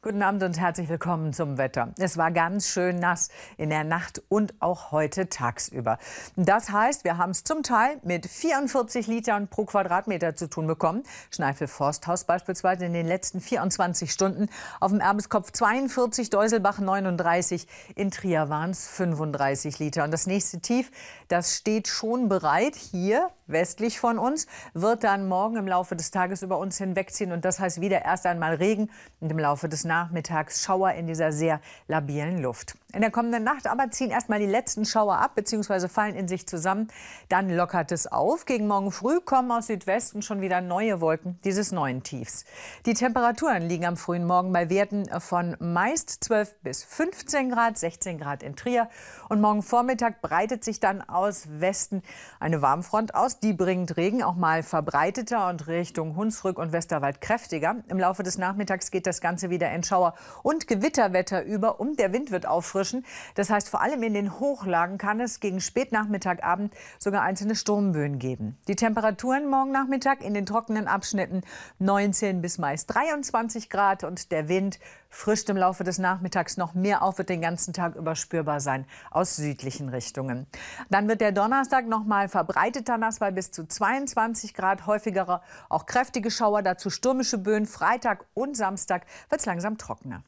Guten Abend und herzlich willkommen zum Wetter. Es war ganz schön nass in der Nacht und auch heute tagsüber. Das heißt, wir haben es zum Teil mit 44 Litern pro Quadratmeter zu tun bekommen. Schneifel Forsthaus beispielsweise in den letzten 24 Stunden. Auf dem Erbeskopf 42, Deuselbach 39, in Trier waren es 35 Liter. Und das nächste Tief, das steht schon bereit hier westlich von uns, wird dann morgen im Laufe des Tages über uns hinwegziehen. Und das heißt wieder erst einmal Regen und im Laufe des Nachmittags Schauer in dieser sehr labilen Luft. In der kommenden Nacht aber ziehen erst mal die letzten Schauer ab bzw. fallen in sich zusammen. Dann lockert es auf. Gegen morgen früh kommen aus Südwesten schon wieder neue Wolken dieses neuen Tiefs. Die Temperaturen liegen am frühen Morgen bei Werten von meist 12 bis 15 Grad, 16 Grad in Trier. Und morgen Vormittag breitet sich dann aus Westen eine Warmfront aus die bringt Regen auch mal verbreiteter und Richtung Hunsrück und Westerwald kräftiger. Im Laufe des Nachmittags geht das Ganze wieder in Schauer und Gewitterwetter über und der Wind wird auffrischen. Das heißt, vor allem in den Hochlagen kann es gegen Spätnachmittagabend sogar einzelne Sturmböen geben. Die Temperaturen morgen Nachmittag in den trockenen Abschnitten 19 bis meist 23 Grad und der Wind frischt im Laufe des Nachmittags noch mehr auf, wird den ganzen Tag überspürbar sein aus südlichen Richtungen. Dann wird der Donnerstag noch mal verbreiteter nass, bei bis zu 22 Grad, häufigerer auch kräftige Schauer, dazu stürmische Böen. Freitag und Samstag wird es langsam trockener.